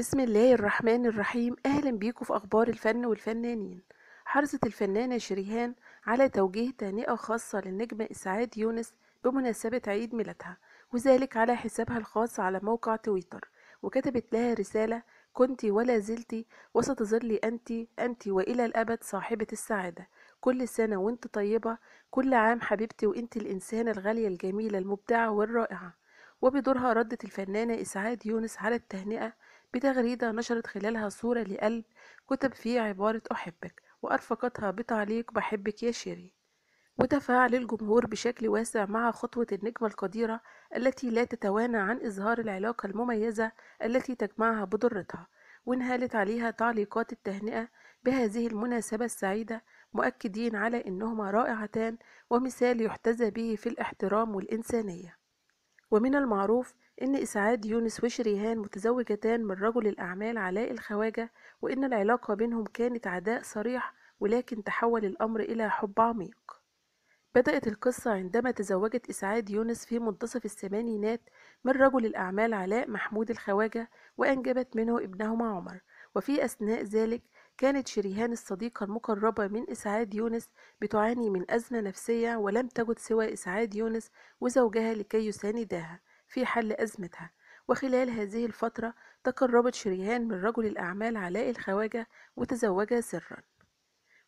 بسم الله الرحمن الرحيم أهلا بيكم في أخبار الفن والفنانين حرصت الفنانة شريهان على توجيه تهنئة خاصة للنجمة إسعاد يونس بمناسبة عيد ميلادها وذلك على حسابها الخاص على موقع تويتر وكتبت لها رسالة كنت ولا زلت وستظلي أنت أنت وإلى الأبد صاحبة السعادة كل سنة وانت طيبة كل عام حبيبتي وانت الإنسانة الغالية الجميلة المبدعة والرائعة وبدورها ردت الفنانة إسعاد يونس على التهنئة بتغريدة نشرت خلالها صورة لقلب كتب فيه عبارة أحبك وأرفقتها بتعليق بحبك يا شيري وتفاعل الجمهور بشكل واسع مع خطوة النجمة القديرة التي لا تتوانى عن إظهار العلاقة المميزة التي تجمعها بضرتها وانهالت عليها تعليقات التهنئة بهذه المناسبة السعيدة مؤكدين على أنهما رائعتان ومثال يحتذى به في الاحترام والإنسانية ومن المعروف أن إسعاد يونس وشريهان متزوجتان من رجل الأعمال علاء الخواجة وأن العلاقة بينهم كانت عداء صريح ولكن تحول الأمر إلى حب عميق بدأت القصة عندما تزوجت إسعاد يونس في منتصف الثمانينات من رجل الأعمال علاء محمود الخواجة وأنجبت منه ابنهما عمر وفي أثناء ذلك كانت شريهان الصديقة المقربة من إسعاد يونس بتعاني من أزمة نفسية ولم تجد سوى إسعاد يونس وزوجها لكي يسانداها في حل أزمتها وخلال هذه الفترة تقربت شريهان من رجل الأعمال علاء الخواجة وتزوجها سرا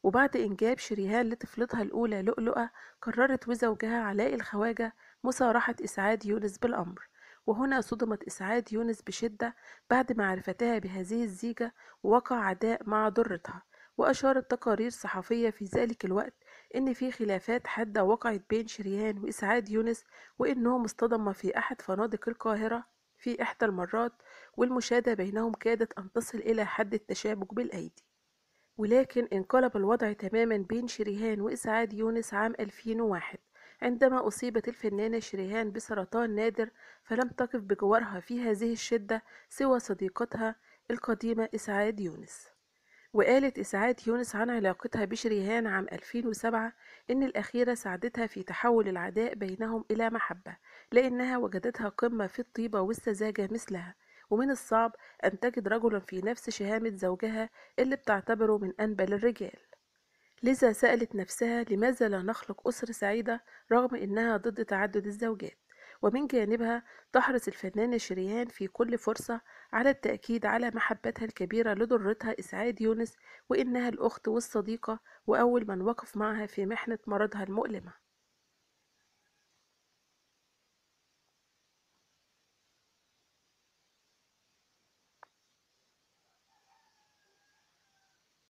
وبعد إنجاب شريهان لطفلتها الأولى لؤلؤة قررت وزوجها علاء الخواجة مصارحة إسعاد يونس بالأمر وهنا صدمت إسعاد يونس بشدة بعد معرفتها بهذه الزيجة ووقع عداء مع ضرتها وأشارت تقارير صحفية في ذلك الوقت إن في خلافات حادة وقعت بين شريهان وإسعاد يونس وإنهم اصطدما في أحد فنادق القاهرة في إحدى المرات والمشادة بينهم كادت أن تصل إلى حد التشابك بالأيدي ولكن انقلب الوضع تماما بين شريهان وإسعاد يونس عام 2001 عندما أصيبت الفنانة شريهان بسرطان نادر فلم تقف بجوارها في هذه الشدة سوى صديقتها القديمة إسعاد يونس وقالت إسعاد يونس عن علاقتها بشريهان عام 2007 إن الأخيرة ساعدتها في تحول العداء بينهم إلى محبة لأنها وجدتها قمة في الطيبة والسذاجة مثلها ومن الصعب أن تجد رجلا في نفس شهامة زوجها اللي بتعتبره من أنبل الرجال لذا سألت نفسها لماذا لا نخلق أسرة سعيدة رغم أنها ضد تعدد الزوجات ومن جانبها تحرص الفنانة شريان في كل فرصة على التأكيد على محبتها الكبيرة لضرتها إسعاد يونس وإنها الأخت والصديقة وأول من وقف معها في محنة مرضها المؤلمة